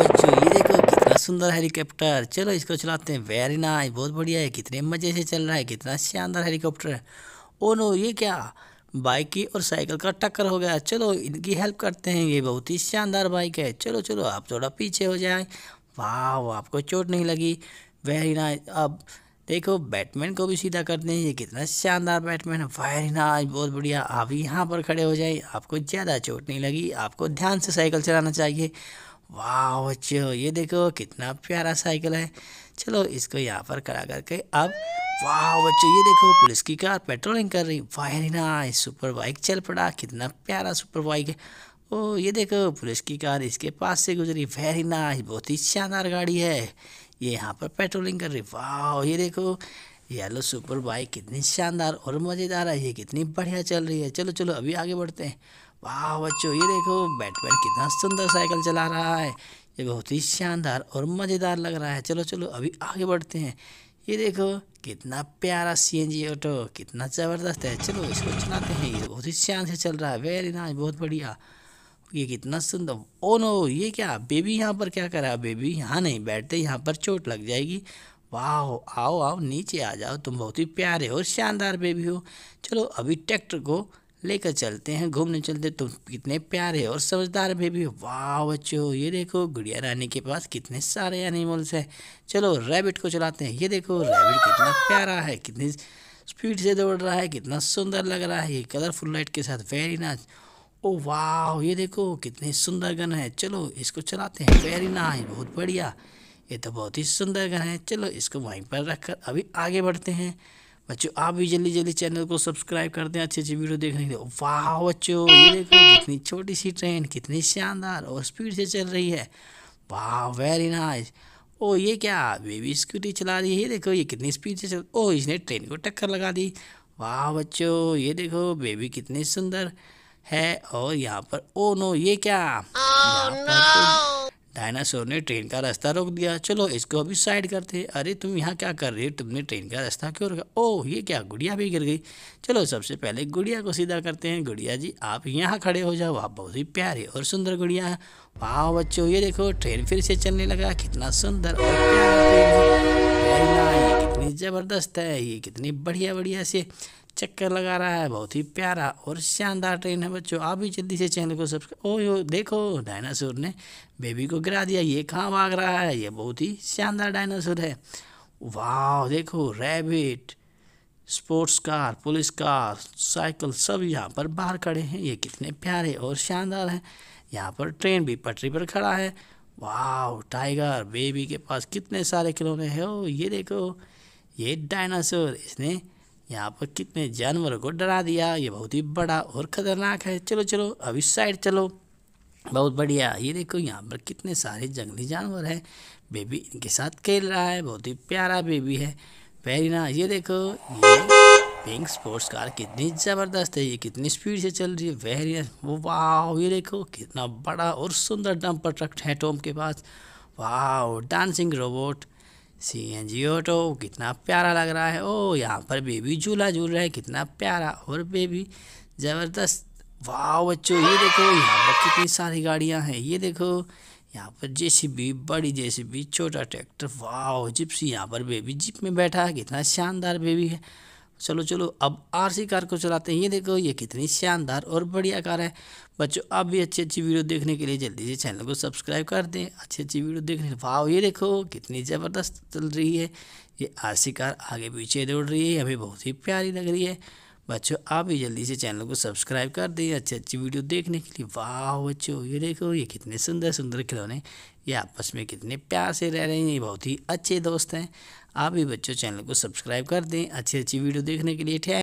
बच्चों ये देखो कितना सुंदर हेलीकॉप्टर चलो इसको चलाते हैं वेरी नाइस बहुत बढ़िया है कितने मज़े से चल रहा है कितना शानदार हेलीकॉप्टर है ओ नो ये क्या बाइक की और साइकिल का टक्कर हो गया चलो इनकी हेल्प करते हैं ये बहुत ही शानदार बाइक है चलो चलो आप थोड़ा पीछे हो जाए वाह आपको चोट नहीं लगी वेरी नाइस अब देखो बैटमैन को भी सीधा करते हैं ये कितना शानदार बैटमैन है वेरी नाइस बहुत बढ़िया आप यहाँ पर खड़े हो जाए आपको ज़्यादा चोट नहीं लगी आपको ध्यान से साइकिल चलाना चाहिए वाह बच्चों ये देखो कितना प्यारा साइकिल है चलो इसको यहाँ पर खड़ा करके अब वाह बच्चों ये देखो पुलिस की कार पेट्रोलिंग कर रही वायरी ना सुपर बाइक चल पड़ा कितना प्यारा सुपर बाइक है ओ ये देखो पुलिस की कार इसके पास से गुजरी वेरी नाइस बहुत ही शानदार गाड़ी है ये यहाँ पर पेट्रोलिंग कर रही वाह ये देखो येलो सुपर बाइक कितनी शानदार और मज़ेदार है ये कितनी बढ़िया चल रही है चलो चलो अभी आगे बढ़ते हैं वाह बच्चों ये देखो बैटमैन कितना सुंदर साइकिल चला रहा है ये बहुत ही शानदार और मज़ेदार लग रहा है चलो चलो अभी आगे बढ़ते हैं ये देखो कितना प्यारा सी एन जी ऑटो कितना ज़बरदस्त है चलो इसको चलाते हैं ये बहुत ही शान से चल रहा है वेरी नाइस बहुत बढ़िया ये कितना सुंदर ओ oh नो ये क्या बेबी यहाँ पर क्या करा बेबी यहाँ नहीं बैठते यहाँ पर चोट लग जाएगी वाह आओ आओ नीचे आ जाओ तुम बहुत ही प्यारे और शानदार बेबी हो चलो अभी ट्रैक्टर को लेकर चलते हैं घूमने चलते तुम तो कितने प्यारे और समझदार बेबी वाह बच्चो ये देखो गुड़िया रानी के पास कितने सारे एनिमल्स हैं चलो रैबिट को चलाते हैं ये देखो रैबिट कितना प्यारा है कितनी स्पीड से दौड़ रहा है कितना सुंदर लग रहा है ये कलरफुल लाइट के साथ वेरी नाइस ओ वाह ये देखो कितने सुंदर गन है चलो इसको चलाते हैं वेरी नाइस बहुत बढ़िया ये तो बहुत ही सुंदर गन है चलो इसको वहीं पर कर अभी आगे बढ़ते हैं बच्चों आप भी जल्दी जल्दी चैनल को सब्सक्राइब कर दें अच्छी अच्छी वीडियो देखने के लिए वाह बच्चों ये देखो कितनी छोटी सी ट्रेन कितनी शानदार और स्पीड से चल रही है वाह वेरी नाइस ओ ये क्या बेबी स्कूटी चला रही है ये देखो ये कितनी स्पीड से चल ओ इसने ट्रेन को टक्कर लगा दी वाह बच्चो ये देखो बेबी कितनी सुंदर है और यहाँ पर ओ नो ये क्या oh, डायनासोर ने ट्रेन का रास्ता रोक दिया चलो इसको अभी साइड करते हैं अरे तुम यहाँ क्या कर रहे हो तुमने ट्रेन का रास्ता क्यों रोका ओह ये क्या गुड़िया भी गिर गई चलो सबसे पहले गुड़िया को सीधा करते हैं गुड़िया जी आप यहाँ खड़े हो जाओ आप बहुत ही प्यारे और सुंदर गुड़िया है वाह बच्चों ये देखो ट्रेन फिर से चलने लगा कितना सुंदर और प्यारा ट्रेन है कितनी ज़बरदस्त है ये कितनी बढ़िया बढ़िया से चक्कर लगा रहा है बहुत ही प्यारा और शानदार ट्रेन है बच्चों आप भी जल्दी से चैनल को सब्सक्राइब ओ यो देखो डायनासोर ने बेबी को गिरा दिया ये कहाँ भाग रहा है ये बहुत ही शानदार डायनासोर है वाह देखो rabbit sports car police car cycle सब यहाँ पर बाहर खड़े हैं ये कितने प्यारे और शानदार हैं यहाँ पर ट्रेन भी पटरी पर खड़ा है वाह टाइगर बेबी के पास कितने सारे खिलौने हैं ओ ये देखो ये डायनासोर इसने यहाँ पर कितने जानवरों को डरा दिया ये बहुत ही बड़ा और ख़तरनाक है चलो चलो अब इस साइड चलो बहुत बढ़िया ये देखो यहाँ पर कितने सारे जंगली जानवर हैं बेबी इनके साथ खेल रहा है बहुत ही प्यारा बेबी है पैरिना ये देखो ये पिंक स्पोर्ट्स कार कितनी ज़बरदस्त है ये कितनी स्पीड से चल रही है वेरी वो वाह ये देखो कितना बड़ा और सुंदर डंपर ट्रक है टोम के पास वाह dancing robot C N G auto तो कितना प्यारा लग रहा है ओ यहाँ पर बेबी झूला झूल रहा है कितना प्यारा और बेबी ज़बरदस्त वाह बच्चों ये देखो यहाँ पर कितनी सारी गाड़ियाँ हैं ये देखो यहाँ पर जेसीबी बड़ी जेसीबी छोटा ट्रैक्टर वाह जिप्सी यहाँ पर बेबी जिप में बैठा है कितना शानदार बेबी है चलो चलो अब आरसी कार को चलाते हैं ये देखो ये कितनी शानदार और बढ़िया कार है बच्चों आप भी अच्छी अच्छी वीडियो देखने के लिए जल्दी से चैनल को सब्सक्राइब कर दें अच्छी अच्छी वीडियो देखने वाह ये देखो कितनी ज़बरदस्त चल रही है ये आरसी कार आगे पीछे दौड़ रही है हमें बहुत ही प्यारी लग रही है बच्चों आप भी जल्दी से चैनल को सब्सक्राइब कर दें अच्छी अच्छी वीडियो देखने के लिए वाह बच्चों ये देखो ये कितने सुंदर सुंदर खिलौने ये आपस में कितने प्यार से रह रहे हैं ये बहुत ही अच्छे दोस्त हैं आप भी बच्चों चैनल को सब्सक्राइब कर दें अच्छी अच्छी वीडियो देखने के लिए थैंक